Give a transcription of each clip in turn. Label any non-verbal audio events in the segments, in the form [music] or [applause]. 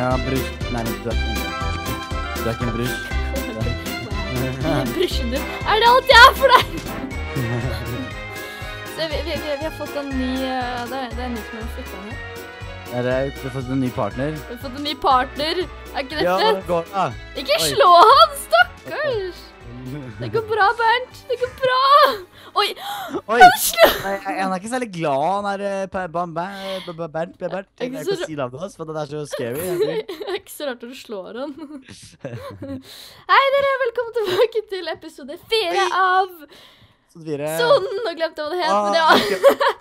Ja, brus. Nei, du er ikke en Du er ikke en brus. [laughs] Brusjen Er det alt jeg er for deg? [laughs] Så vi, vi, vi, har fått en ny eh, Det er, det er nytt med flytterne. Er det, vi har fått en ny partner. Vi har fått en ny partner. Er ikke dette ja, det går, ja. Ikke slå han, stakkars! Det går bra, Bernt. Det går bra. Oi! Oi. Nei, han er ikke særlig glad, han er eh, Bernt. Bernt. Jeg kan ikke si navnet hans, for det er så scary. [laughs] Det er ikke så rart når du slår han. [laughs] Hei, dere. Velkommen tilbake til episode fire av Sotfire. Eh, Sonen! Nå glemte jeg hva det het. Ah,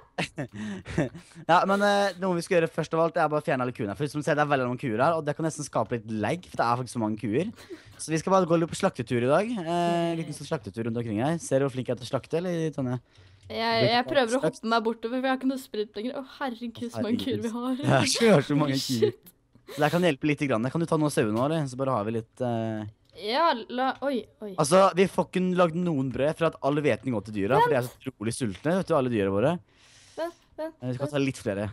ja, [laughs] men uh, noe vi skal gjøre først av alt, det er bare å fjerne alle kuene. For som du ser, Det er veldig mange kuer her, og det kan nesten skape litt legg. For det er faktisk så mange kuer. Så vi skal bare gå litt på slaktetur i dag. Uh, liten sånn slaktetur rundt omkring her. Ser du hvor flink jeg er til å slakte, eller Tonje? Jeg, jeg, prøver å hoppe meg bortover, for jeg har ikke noe sprint lenger. Å, oh, herregud, så mange kuer vi har. Jeg [laughs] Ja, så mange kuer. [laughs] Så det kan hjelpe lite grann. kan du ta noen sauer nå, eller? Så bare har vi litt uh, ja, la Oi, oi. Altså, Vi får ikke lagd noen brød, for at all hveten går til dyra. For de er så utrolig sultne, vet du, alle dyra våre. Vent, vent, eh, Vi skal ta litt flere.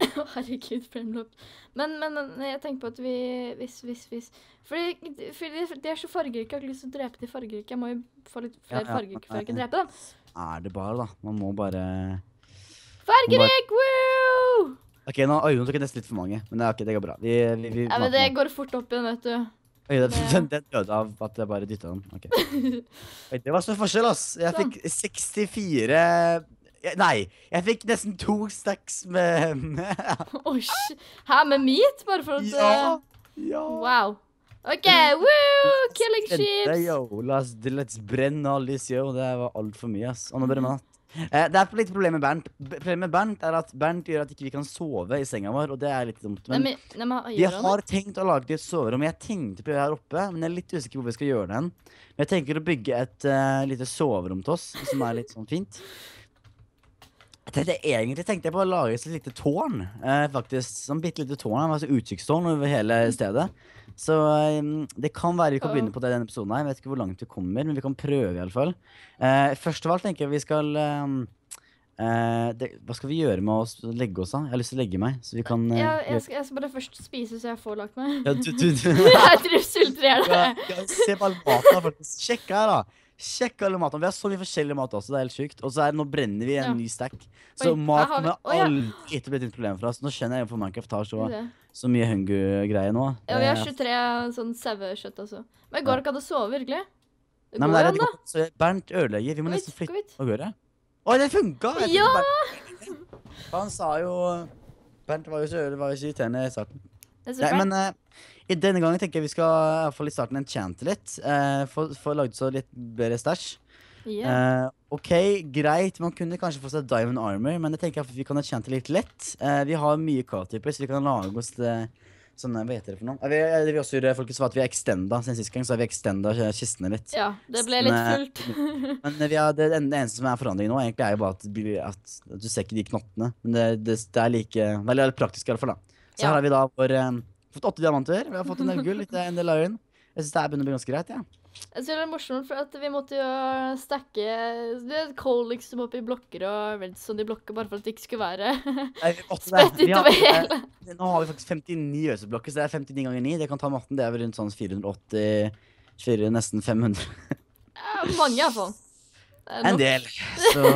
[laughs] Herregud, Fremlopp. Men, men, men jeg tenker på at vi Hvis, hvis, hvis. Fordi, fordi de er så fargerike. Jeg har ikke lyst til å drepe de fargerike. Jeg må jo få litt flere Ja, ja, fargerike før jeg kan drepe dem. Er det bare, da? Man må bare Fargerik! Woo! OK, nå, oi, nå tok nesten litt for mange. Men det, er ok, det går bra. Vi, vi, vi Ja, men det går fort opp igjen, vet du. Oi, den, den, døde av at jeg bare dytta den. Okay. Oi, det var så forskjell, ass. Jeg sånn. fikk 64 Nei, jeg fikk nesten to stacks med, med. [laughs] Oi, Hæ, med meat? Bare for at ja, eh, ja. Wow. OK, woo! Killing sheeps. Let's, let's brenne alle disse, yo. Det var altfor mye, ass. Og nå blir det natt. Mm. Eh, det er litt problem med Bernt. Problemet med Bernt er at Bernt gjør at ikke vi ikke kan sove i senga vår. og det er litt dumt. Men nei, men, nei, men, vi har tenkt å lage et soverom. Jeg tenkte på det her oppe, men jeg er litt usikker på hvor vi skal gjøre den. Men jeg tenker å bygge et uh, lite soverom til oss, som er litt sånn fint. Tenkte egentlig tenkte jeg på å lage et lite tårn. Eh, faktisk, sånn bitte lite tårn, altså Utsiktstårn over hele mm. stedet. Så eh, det kan være vi kan begynne på det denne episoden. Jeg vet ikke hvor langt vi kommer, men vi kan prøve. i alle fall eh, Først av alt tenker jeg vi skal eh, eh, det, Hva skal vi gjøre med å legge oss? da? Jeg har lyst til å legge meg. Så vi kan eh, ja, jeg, skal, jeg, skal, bare først spise så jeg får lagt meg. Ja, du, du, [laughs] du. jeg er jeg sulter se på all maten. Sjekk her, da. Sjekk alle matene. Vi har så mye forskjellig mat også. det er helt sykt. Og så er, nå brenner vi en ja. ny stack. Så Oi, mat kommer vi... oh, ja. aldri blitt et problem for oss. Nå skjønner jeg hvorfor Minecraft har så, så mye hunger-greier nå. Ja, vi har 23 sånn sauekjøtt også. Men går det ikke an å sove, virkelig? Det går Nei, men det an, da. Bernt ødelegger. Vi må nesten flytte og gjøre det. Oi, det funka! Ja! Han sa jo Bernt var jo så, var jo så irriterende i starten. Nei, men... Uh, i denne gangen tenker jeg vi skal i, hvert fall i starten enchante litt. Uh, Få lagd så litt bedre stæsj. Yeah. Uh, ok, Greit, man kunne kanskje få seg Diamond Armor, men jeg tenker at vi kan enchante litt lett. Uh, vi har mye k så vi kan lage oss det, eh, sånne Hva heter det for noe? Vi, vi også gjorde, folk sa at vi extenda siden sist gang, så har vi extenda kistene litt. Ja, det ble litt fullt. [laughs] men har, det, eneste som er forandringen nå, egentlig er jo bare at, at, at du ser ikke de knottene. Men det, det, det er like Veldig praktisk, i hvert fall. da. Så ja. her har vi da vår um, fått åtte diamanter, vi har fått en del gull, litt, eh, en del iron. Jeg syns det er begynner å bli ganske greit. Ja. Jeg synes det er morsomt, for vi måtte jo stakke coal liksom opp i blokker og redstone sånn i blokker, bare for at det ikke skulle være spett utover hele. Nå har vi faktisk 59 øseblokker, så det er 59 ganger 9. Det kan ta matten. Det er vel rundt sånn 480 4, Nesten 500. ja, mange, iallfall. Eh, nok. En del. Så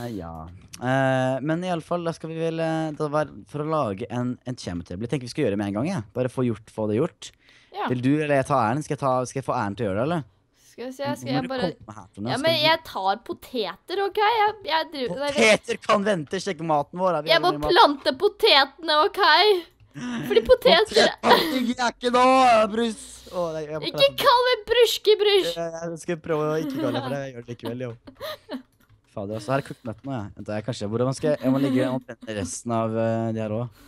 eh, ja. Uh, men iallfall, da skal vi vel da var, For å lage en, en kjemotable Tenker vi skal gjøre det med en gang. Ja. Bare få gjort, få det gjort. Ja. Vil du eller jeg ta æren? Skal jeg, ta, skal jeg få æren til å gjøre det, eller? Skal vi se, skal, skal jeg bare herfra, Ja, men jeg tar poteter, OK? Jeg, jeg driver... Poteter kan vente! Sjekk maten vår. Jeg må plante potetene, OK? Fordi poteter Jeg er ikke nå, brus! Oh, nei, ikke kall meg brusjkebrush! Eh, jeg skal prøve å ikke kalle det for det. Jeg gjør det likevel, jo. Fader, altså, her er kokkenøttene. Jeg. jeg, kanskje, hvordan skal jeg, jeg må ligge omtrent resten av uh, de her òg.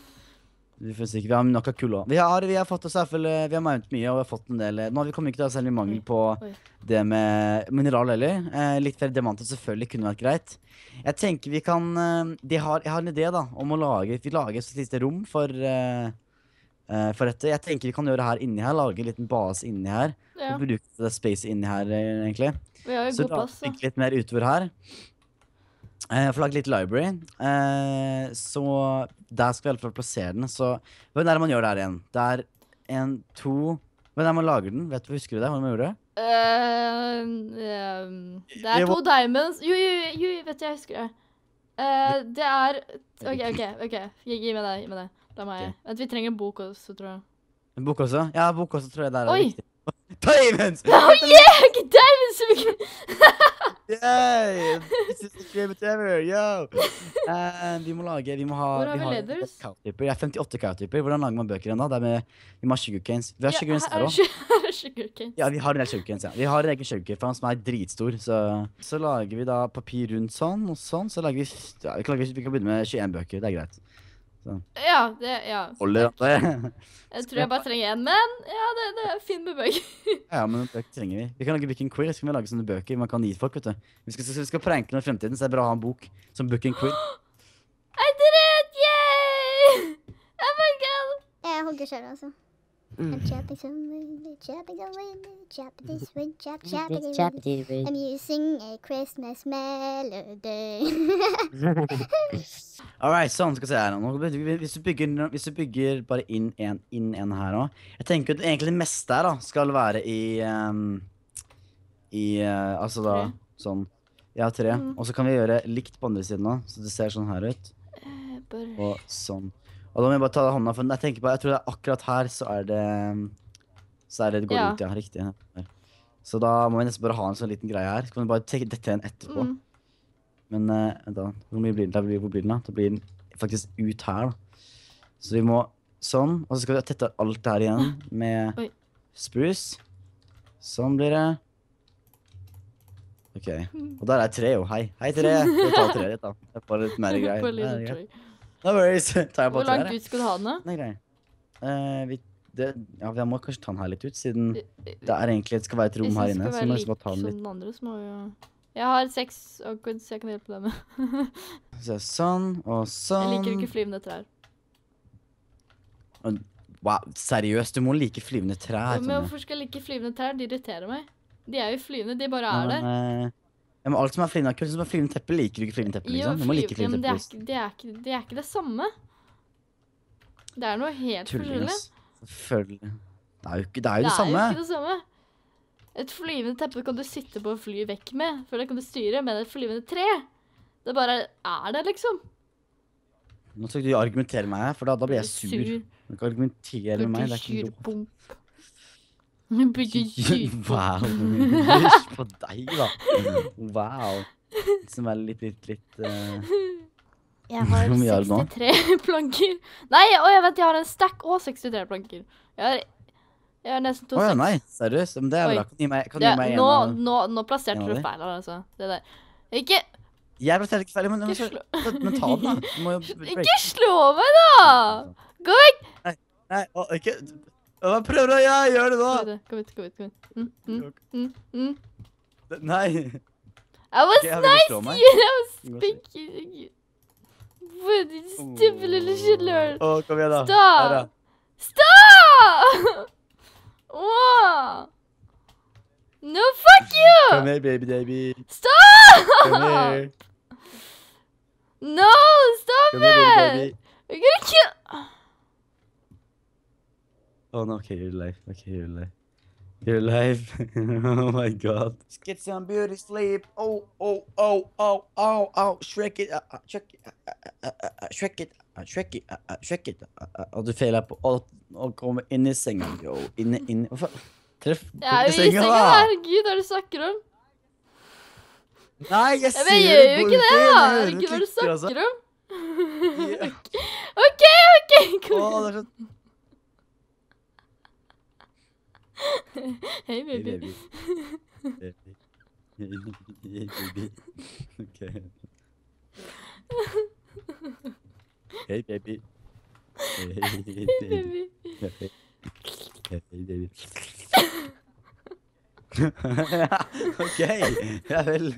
Vi får sikkert, vi har noe kula. Vi har, vi har fått oss eh, vi har mount mye, og vi har fått en del eh, Nå har vi kommet ikke til særlig mangel mm. på Oi. det med mineral heller. Eh, litt flere diamanter selvfølgelig kunne vært greit. Jeg tenker vi kan eh, de har, Jeg har en idé da, om å lage Vi lager et lite rom for, eh, for dette. Jeg tenker vi kan gjøre det her inni her. Lage en liten base inni her. Ja. Og bruke det spacet inni her, egentlig. Vi har jo Så god plass, da. litt mer utover her. Uh, får lage litt library. Uh, så der skal vi i hvert fall plassere den. Så hva er det man gjør der igjen? Det er en, to Hva er det man lager den? Vet du, Husker du det? Hva man gjorde? Uh, um, det er to diamonds Jo, jo, jo, vet du, jeg husker det. Uh, det er OK, OK. ok, gi, gi meg det. gi meg det. Da må jeg. Vent, vi trenger en bok også, tror jeg. En bok også? Ja, bok også tror jeg det er Oi. viktig. [laughs] Diamonds! [laughs] Oh, yeah! Diamonds! yeah! This is the ever, yo! Uh, vi må lage vi må ha, Hvor har vi, vi leders? Det er 58 kautyper. Hvordan lager man bøker ennå? Vi må ha sugarcanes. Vi har sugarcanes her òg. [laughs] Ja, vi har en del sugarcanes. Ja. Vi har en egen sugarcane som er dritstor. Så, så lager vi da papir rundt sånn og sånn. Så lager vi, ja, vi, kan, lage, vi kan begynne med 21 bøker. Det er greit. Ja, det ja. Holder det? [laughs] jeg tror jeg bare trenger én, men ja, det, det er fin med bøker. [laughs] ja, men bøker trenger vi. Vi kan lage Book and Queer, så kan vi lage sånne bøker man kan gi folk, vet du. Vi skal, vi skal pranke noen i fremtiden, så det er bra å ha en bok som Book and Queer. [gasps] [laughs] Er dere redd? Yay! Oh my god! Jeg hogger sjøl, altså. Mm. Chappies away, chappies away, chappies away, chappies away. I'm using a Christmas melody. [laughs] All right, sånn skal vi se her nå. Hvis du bygger, hvis du bygger bare inn en, inn en her nå. Jeg tenker at egentlig det meste her da, skal være i, um, i uh, altså da, sånn. Ja, tre. Mm. Og så kan vi gjøre likt på andre siden nå, så det ser sånn her ut. Uh, bare... Og sånn. Og da må jeg bare ta hånda for Jeg tenker på, jeg tror det er akkurat her så er det Så er det, det går ja. ut, ja. Riktig. Så da må vi nesten bare ha en sånn liten greie her. Så kan vi bare dette igjen etterpå. Mm. Men uh, da, hvor mye blir den? Da blir den, da. blir den faktisk ut her, da. Så vi må sånn. Og så skal vi tette alt det her igjen med Oi. spruce. Sånn blir det. OK. [laughs] Og der er tre, jo. Hei. Hei, tre. Jeg tar tre litt, da. Det er bare litt mer greier. No worries. [laughs] Hvor langt ut skal du ha den, da? Nei, greier. Uh, eh, vi, det, ja, jeg må kanskje ta den her litt ut, siden eh, eh, det er egentlig det skal være et rom her inne. Så må jeg liksom ta den litt. Den andre, så må jo... Jeg har seks awkwards jeg kan hjelpe deg med. [laughs] så sånn, og sånn. Jeg liker sånn. ikke flyvende trær. Wow, seriøst, du må like flyvende trær. Ja, men hvorfor skal jeg like flyvende trær? De irriterer meg. De er jo flyvende, de bare er der. Ja, men alt som er flinekult, som er flinet teppe, liker du ikke flinet teppe, liksom. Jo, fly, like flinet det, er, det, er ikke, det, er ikke, det samme. Det er noe helt forskjellig. Selvfølgelig. Det er jo ikke det, er jo det, det samme. Er jo ikke det samme. Et flyvende teppe kan du sitte på og fly vekk med, for det kan du styre, med et flyvende tre, det bare er det, liksom. Nå skal du argumentere med meg, for da, da blir jeg sur. sur. Du kan argumentere med meg. Det er ikke lov. [laughs] [laughs] wow. Hysj på deg, da. [laughs] Wow. Som er litt, litt, litt uh... Jeg har 63 planker. Nei, å, jeg jeg har en stack og 63 planker. Jeg har, jeg har nesten to oh, ja, Nei, seriøst? Men det er bra. Kan du gi meg, kan ja, gi meg nå, en av Nå, nå plasserte du feil her, altså. Det der. Ikke Jeg plasserte ikke feil, men, men, men, men ta den, da. Ikke slå meg, da! Gå vekk! Nei, nei å, ikke Ова преврајај, орно. Да, квет, квет, квет. Нај. I was okay, nice you, I was speaking. But it's stupid little Schindler. Oh, kom igjen da. Stop! Stop! [laughs] wow! No, fuck you! Come here, baby, baby. Stop! Come here. [laughs] No, stop Come it! Here, baby, baby. We're gonna kill... Oh no, okay, you're alive. Okay, you're alive. You're alive. [laughs] oh my god. Let's get some beauty sleep. Oh, oh, oh, oh, oh, oh. Shrek it. Uh, uh, shrek it. Uh, uh, uh, uh, uh shrek it. shrek it. Uh, shrek it. Uh, uh, og du feiler på alt og kommer inn i senga. Yo, inn, inn. Hva faen? Treff ja, i senga, da! Herregud, hva er det du snakker om? Nei, jeg sier ja, det. Men jeg gjør jo ikke det, da. Herregud, hva du altså. snakker om? [laughs] OK, OK. Kom. Åh, det er sånn... [laughs] hey baby. Hey baby. [laughs] hey baby. okay. hey baby. Hey, baby. Hey, hey baby. [laughs] OK. Ja vel.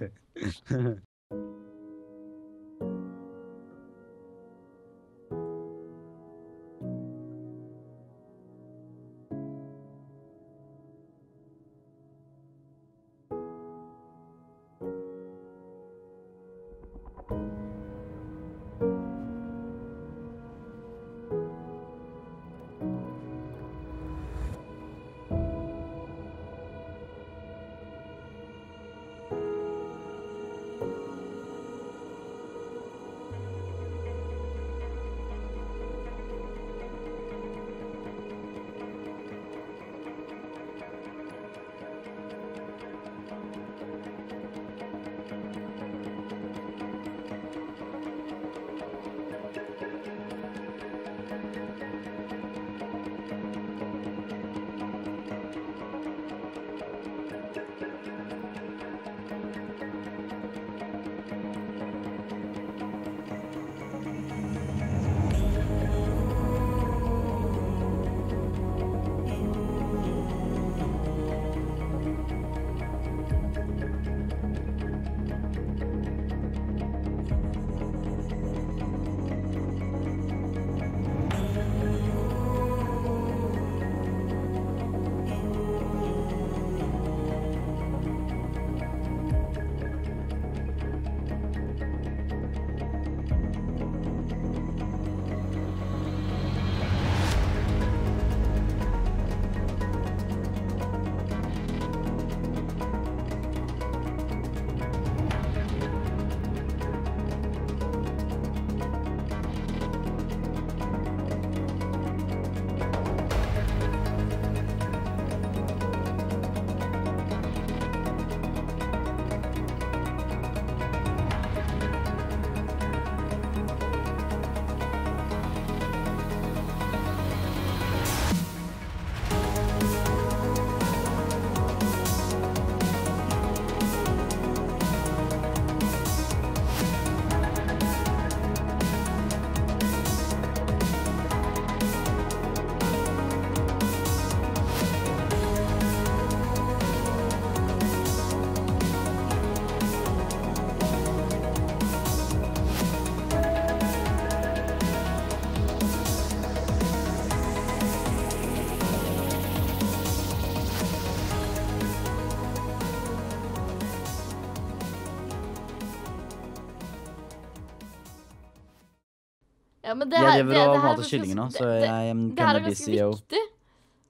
Ja, men det her, jeg driver og mater kyllinger nå, så det, jeg um, kan bli CEO.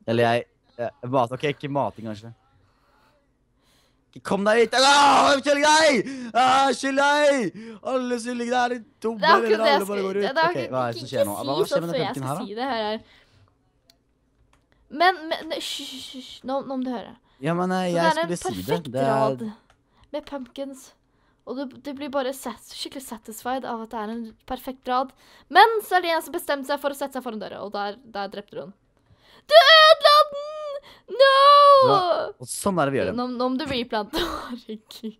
Eller jeg, jeg mat, OK, ikke mating, kanskje. Kom deg hit! Ah, kylling deg! Ah, deg! Alle kyllingene er litt dumme. Det er akkurat det jeg skulle si. Okay, hva er det som skjer nå? Hva, skjer med sånn den pumpkin her, da? Si men, men Hysj, nå, nå må du høre. Ja, men eh, jeg skulle si det. Det er en perfekt rad med pumpkins. Og du, du blir bare sat skikkelig satisfied av at det er en perfekt rad. Men så er det en som bestemte seg for å sette seg foran døra, og der, der drepte du den. Du ødela den! No! Ja, og sånn er det vi gjør det. Nå, om du replanter. [laughs] Herregud.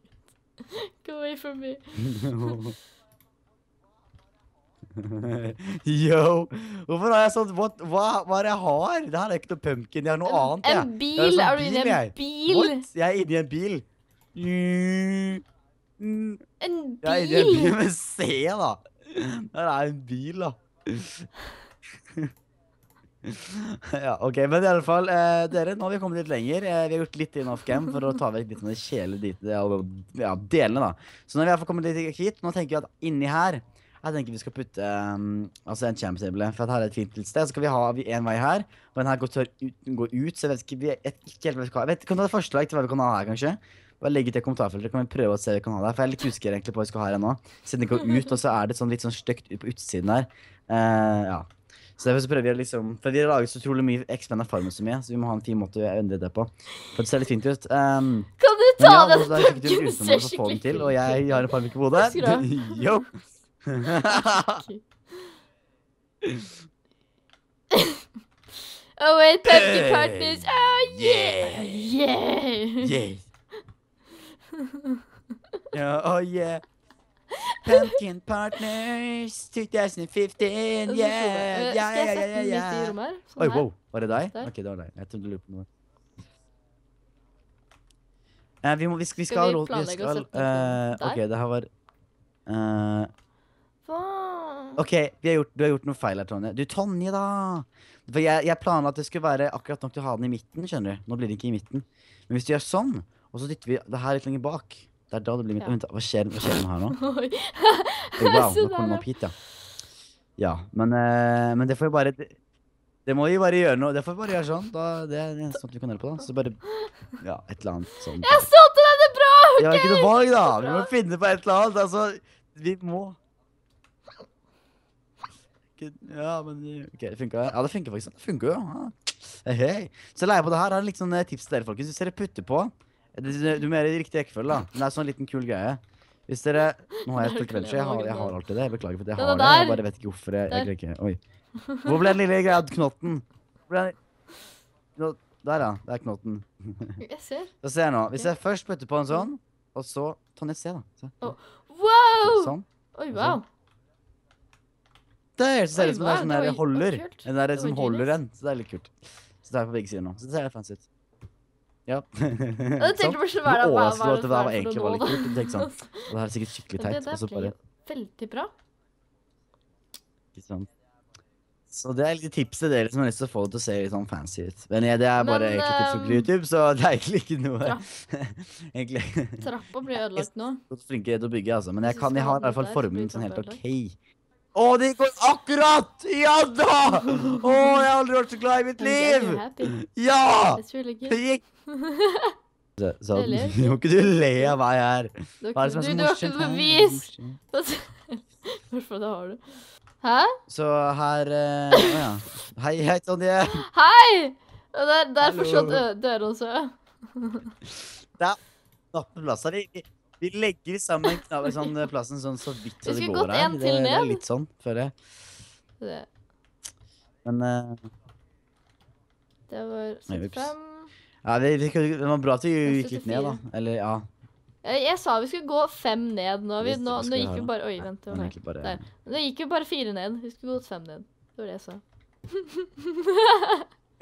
Go away from me. [laughs] Yo! Hvorfor har jeg sånn Hva, hva er det jeg har? Det her er ikke noe pumpkin. Jeg har noe en, annet. Jeg. Sånn en bil? Jeg er, sånn er, du inni en bil? Jeg. What? Jeg er inni en bil. Mm. En bil? Ja, inni en bil med C, da. Det er en bil, da. [laughs] ja, ok, men i alle fall, eh, dere, nå har vi kommet litt lenger. Eh, vi har gjort litt inn off game for å ta vekk litt av det kjælelige ja, delene, da. Så når vi har kommet litt hit, nå tenker vi at inni her jeg tenker vi skal putte um, altså en champ table. For her er et fint sted. Så skal vi ha en vei her, og den her går, ut, går ut. Så jeg vet ikke, vi vet ikke helt hva vi skal ha. Vet, kan du ha et forslag til hva vi kan ha her, kanskje? Bare legg ut det kommentarfeltet, kan vi prøve å se hva vi kan ha der. For jeg er litt usikker egentlig på hva vi skal ha her ennå. Siden det går ut, og så er det sånn litt sånn stygt på utsiden der. Uh, ja. Så derfor så prøver vi å liksom For vi har laget så utrolig mye Expand Farmers mye, så vi må ha en fin måte å endre det på. For det ser litt fint ut. Um, kan du ta ja, den pakken? Ser skikkelig fint til. Og jeg har en ikke på hodet. Yo! [laughs] [laughs] oh wait, pumpkin partners. Oh yeah! Yeah! yeah yeah, [laughs] oh yeah. Pumpkin Partners 2015, yeah! yeah, yeah, yeah, yeah. Oi, wow. Var det deg? Ok, det var deg. Jeg trodde du lurte på noe. Eh, vi, må, vi, vi skal, vi planlegge å sette den eh, der? OK, det her var eh, OK, vi har gjort, du har gjort noe feil her, Tonje. Du, Tonje, da! For jeg, jeg planla at det skulle være akkurat nok til å ha den i midten. skjønner du? Nå blir det ikke i midten. Men hvis du gjør sånn, og så sitter vi det her litt lenger bak. Det er da det blir mitt. Ja. Vent, hva skjer, hva skjer her nå? [laughs] [laughs] Oi. Wow, [laughs] nå kom den opp hit, ja. Ja, men, eh, men det får jo bare det, må vi bare gjøre noe. Det får vi bare gjøre sånn. Da, det er det eneste vi kan gjøre på, da. Så bare Ja, et eller annet sånn. Jeg solgte denne bra! OK! Vi har ikke noe valg, da. Vi må finne på et eller annet. Altså, vi må Ja, men eh, OK, det funka. Ja, det funker faktisk. Det funker jo. Ja. Hei. Så jeg leier på det her. Her er litt sånn eh, tips til dere, folkens. Hvis dere putter på du er mer i riktig ekkefølge, da. Men det er sånn liten kul greie. Hvis dere Nå har jeg fulgt venstre. Jeg, har- jeg har alltid det. beklager for at jeg har det. Jeg bare vet ikke hvorfor jeg, jeg klikker. Oi. Hvor ble den lille greia knotten? ble den... Nå- Der, ja. Det er knotten. [laughs] Jeg ser. Så ser jeg nå. Hvis jeg først putter på en sånn, og så Tonje, se, da. Se. Sånn. Wow! Sånn. Oi, wow. Der så ser Oi, ut som det er sånn det der var- holder. det var En Det som holder en. Så det er litt kult. Så det er på begge sider nå. Så det ser fancy ut. Ja. Og [laughs] det tenkte bare hva det for var egentlig var litt kult. Du tenkte sånn, det her er sikkert skikkelig teit. Det der ble veldig bra. Ikke sant. Så det er litt tips til dere som har lyst til å få det til å se litt sånn fancy ut. Men ja, det er bare Men, egentlig tips på eh, YouTube, så det er egentlig ikke noe [laughs] egentlig. Trappa blir ødelagt nå. Jeg er flinke til å bygge, altså. Men jeg, kan, jeg har i hvert fall formen sånn helt OK. Å, det går akkurat! Ja da! Å, jeg har aldri vært så glad i mitt liv! Ja! Det gikk så, må ikke [laughs] du le av meg her. Hva er det som er så morsomt? Du har ikke noe bevis. [laughs] Hvorfor det har du? Hæ? Så her eh, Å uh, ja. Hei, hei, Tonje. Hei! Der, der forsvant døra også. Der. Plassen. Vi, vi legger sammen sånn, eh, plassen sånn så vidt så det går her. det, det er litt sånn, føler jeg. Det. Men uh, Det var 75. Ja, det, det, var bra at vi gikk litt ned, da. Eller, ja. Eh, jeg sa vi skulle gå fem ned. Nå, vi, nå, nå gikk vi bare Oi, vent. Nå gikk, bare... nå gikk vi bare fire ned. Vi skulle gått fem ned. Det var det jeg sa. [laughs]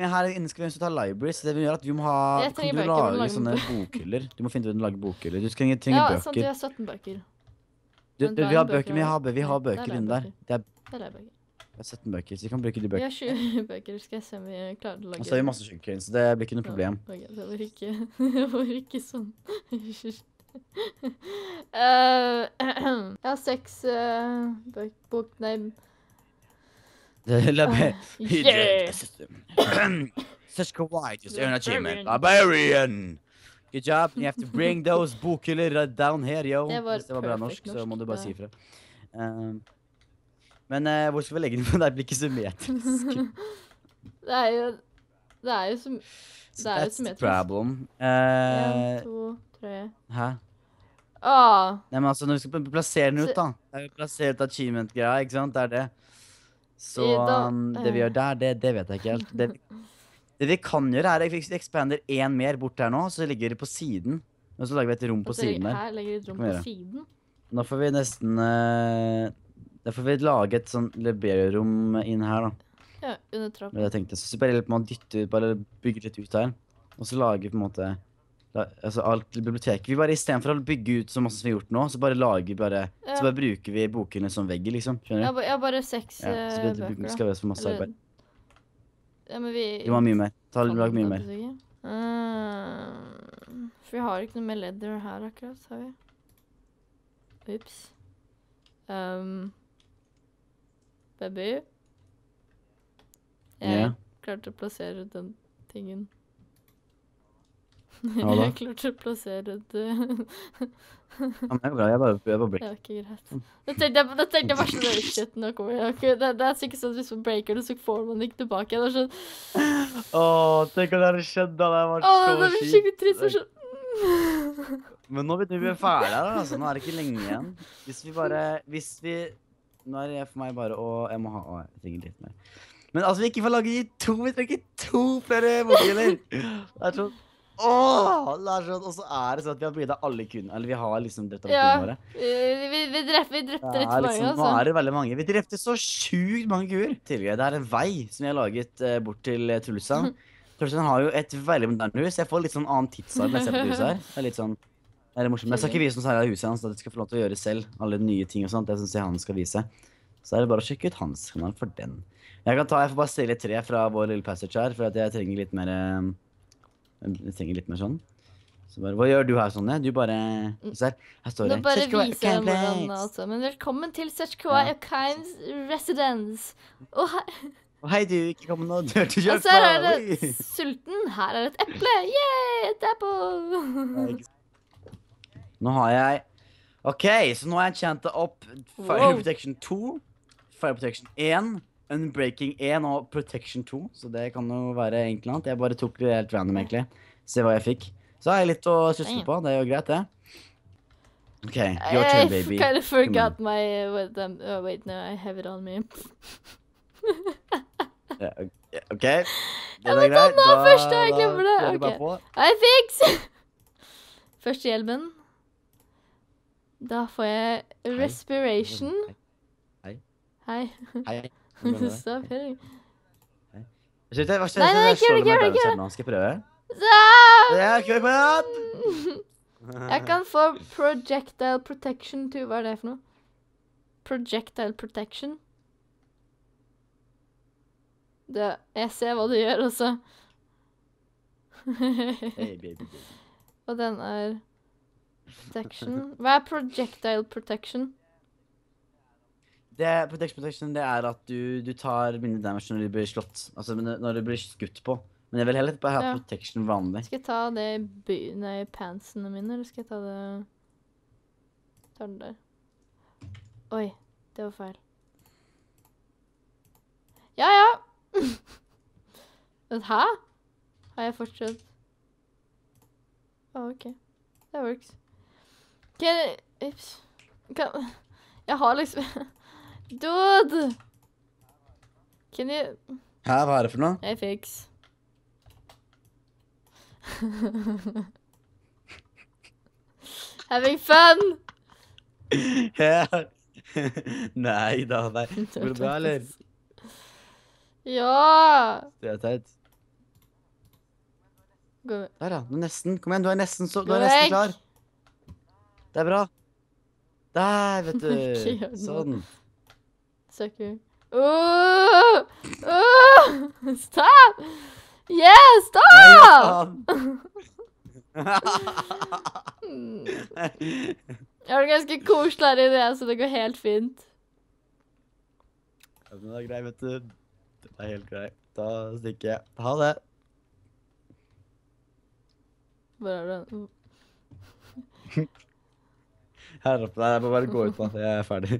Her inne skal vi ta libraries. Det vil gjøre at vi må ha Kan du lage, lage sånne bokhyller? Du må finne ut hvordan du lager bokhyller. Du trenger, ja, bøker. Ja, sant, vi har 17 bøker. Du, vi har bøker, vi har, vi har bøker inne der. Det er, det er jeg har 17 bøker, så vi kan bruke de bøkene. Jeg har 20 [laughs] bøker, skal jeg se om vi klarer å lage. Og så har vi masse sugarcane, så det blir ikke noe problem. Ja, okay, det var ikke, [laughs] det var ikke sånn. uh, [laughs] [clears throat] jeg har seks uh, bøk, bok... Nei. La meg ah, [clears throat] Such a Barbarian! Good job. You have to bring those bokhyller down here, yo. Det var, bra norsk, så må du bare si ifra. uh, men eh, hvor skal vi legge den? på? [laughs] det blir ikke symmetrisk. [laughs] det er jo Det er jo, som, det er jo symmetrisk. problem. En, eh, to, tre Hæ? Ah. Nei, men altså, når vi skal plassere den ut, da Det er jo plassert achievement-greia, ikke sant? Det er det. Så um, det vi gjør der, det, det vet jeg ikke helt. Det, [laughs] det, vi kan gjøre, er at vi expander én mer bort her nå, så ligger det på siden. Og så lager vi et rom på siden der. Her legger vi et rom på siden? Nå får vi nesten eh, Derfor får vi lage et sånn lebererom inn her, da. Ja, under trappen. Jeg tenkte, så bare hjelp meg å dytte ut, bare bygge litt ut her. Og så lage på en måte la, altså alt biblioteket. Vi bare Istedenfor å bygge ut så masse som vi har gjort nå, så bare lager bare, ja. Så bare bruker vi bokhyllene som vegg, liksom. Skjønner du? Jeg, jeg har bare seks ja, så det, eh, bøker, da. Skal være så masse arbeid. Ja, men vi Vi må ha mye mer. Ta lag mye mer. Uh, for vi har ikke noe med leather her akkurat, har vi? Ops. Um, ehm, Baby. Jeg Ja. klarte å plassere den tingen. Hva da? [laughs] jeg klarte å plassere det. Ja, men det er bra. Jeg bare prøver å breake. Det var ikke greit. Det mm. tenkte jeg, det jeg bare sånn, shit, nå kommer jeg ikke. Det, det er sikkert sånn at hvis man breaker det, så får man det ikke tilbake. igjen. sånn, Åh, tenk om det hadde skjedd, da. Det hadde vært så skikkelig trist. sånn... Men nå begynner vi å bli ferdige her, altså. Nå er det ikke lenge igjen. Hvis vi bare Hvis vi nå er det for meg bare å Jeg må ha å, jeg trenger litt mer. Men altså, vi ikke får lage to Vi trenger to flere mobiler! Det er sånn Åh, sånn, Og så er det sånn at vi har brydd av alle kundene. Eller vi har liksom drept alle ja, kundene våre. Vi, vi, drep, vi drepte litt for liksom, mange, altså. Nå er det veldig mange. Vi drepte så sjukt mange kuer tidligere. Det er en vei som vi har laget eh, bort til eh, Tulsa. [laughs] Tulsa har jo et veldig moderne hus. Jeg får litt sånn annen tidsarm når jeg ser på huset her. Det er litt sånn... Det er morsomt. jeg skal ikke vise noe særlig av huset hans. Det skal få lov til å gjøre selv. Alle nye ting og sånt. Det syns jeg han skal vise. Så er det bare å sjekke ut hans kanal for den. Jeg kan ta, jeg får bare stille tre fra vår lille passage her, for at jeg trenger litt mer eh, Jeg trenger litt mer sånn. Så bare, Hva gjør du her, Sonja? Du bare mm. her, her står det. Nå bare viser jeg hvordan, altså. Men velkommen til Search Kawaii ja. Kimes residence. Og her... Og hei, du. Ikke kom nå. Dør til kjøpet. Og så er det sulten. Her er et eple. Yeah, et apple. Nå har jeg OK, så nå har jeg tjent opp Fire wow. Protection 2, Fire Protection 1, Unbreaking 1 og Protection 2. Så det kan jo være egentlig annet. Jeg bare tok det helt random, egentlig. Se hva jeg fikk. Så har jeg litt å sysle på. Det er jo greit, det. OK, your turn, baby. I kind of forgot my wait, um, oh, wait, no, I have it on me. yeah, [laughs] OK. [laughs] Det er greit. Jeg må ta den av først, da jeg glemmer det. Okay. Jeg fikk [laughs] førstehjelmen. Da får jeg respiration. Hei. Hei. Hei. Stopp hearing. Slutt, hva skjer? Nei, nei, ikke gjør det, ikke ikke Skal jeg prøve? Stopp! Sånn! Ja, kjør på igjen! [laughs] Jeg kan få projectile protection too. Hva er det for noe? Projectile protection. Det, jeg ser hva du gjør, også. [laughs] hey, baby, baby. Og den er Protection. Hva er projectile protection? Det, protection protection det er at du, du tar mindre damage når du blir slått. Altså når du blir skutt på. Men jeg vil heller bare ha ja. protection vanlig. Skal jeg ta det i pantsene mine, eller skal jeg ta det Tar den der. Oi, det var feil. Ja, ja. [laughs] Hæ? Har jeg fortsatt Å, oh, OK. Det works. Hva er det Hva Jeg har liksom [laughs] Dude! Kan du Hæ, hva er det for noe? Jeg fiks. [laughs] Having fun! Yeah. [laughs] nei da, nei. Går det bra, eller? Ja! Det er teit. Der, ja. Nesten. Kom igjen, du er nesten, så, du er nesten klar. Det er bra. Der, vet [laughs] du. Sånn. Sucker. Oh! Oh! [laughs] Stop! Yeah, stopp! Jeg [laughs] har det ganske koselig her inne, så det går helt fint. Ja, men det er grei, vet du. Det er helt grei. Da stikker jeg. Ha det. Hvor er du? Her oppe. Nei, jeg må bare gå ut nå. Jeg er ferdig.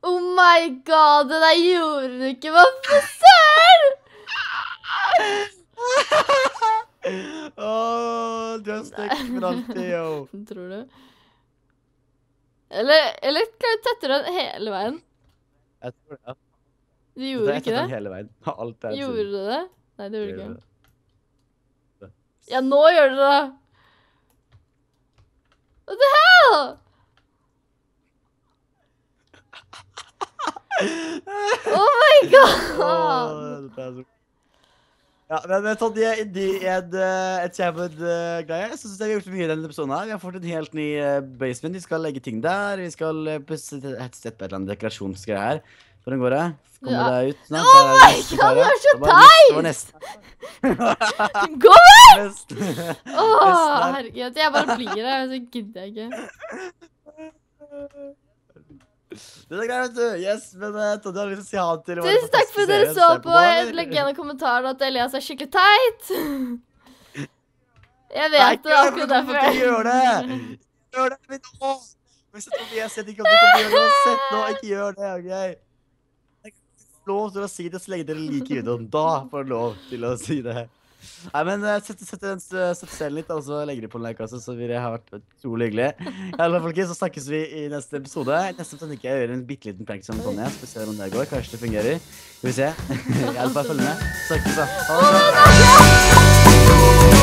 Oh my god, det der gjorde du ikke! Hva søren?! oh, du er stekt for alltid, yo. [laughs] Tror du? Eller, eller tetter du den hele veien? Jeg tror det. Du gjorde ikke det? Hele veien. [laughs] Alt er gjorde du det? Nei, det gjorde du ikke. Det. Ja, nå gjør du det! What the hell? Oh my [laughs] god! Oh, ja, men sånn i, i en Chabod-greie eh, så syns vi har gjort mye i denne episoden. her. Vi har fått en helt ny eh, basement. Vi skal legge ting der. Vi skal eh, sette på et eller annet dekorasjonsgreier. Hvordan går det? Kommer ja. deg ut? Nei, oh my god, du er så teit! [laughs] Gå vekk! [laughs] Å, herregud. Jeg bare blir her, så altså. gidder jeg ikke. Det er greit, vet du. Yes, men uh, Tonje har lyst til å si ha til Tusen takk for at dere så på. Legg igjen en kommentar at Elias er skikkelig teit. [laughs] Jeg vet Nei, det, akkurat derfor. Ikke gjør det! Gjør det! Hvis Tobias ikke kommer til å gjøre det, sett nå, ikke gjør det. ok? lov til å si det så lenge dere liker videoen. Da får dere lov til å si det. Nei, men eh, sett, sett, eh, litt, og så legger de på en like, så vil det ha vært utrolig hyggelig. Ja, folkens, så snakkes vi i neste episode. Neste episode kan jeg gjøre en bitte liten prank som Tonje. Spesielt om det går. Kanskje det fungerer. Skal vi se. [laughs] Jeg vil bare følge med. Snakkes, da. Ha det.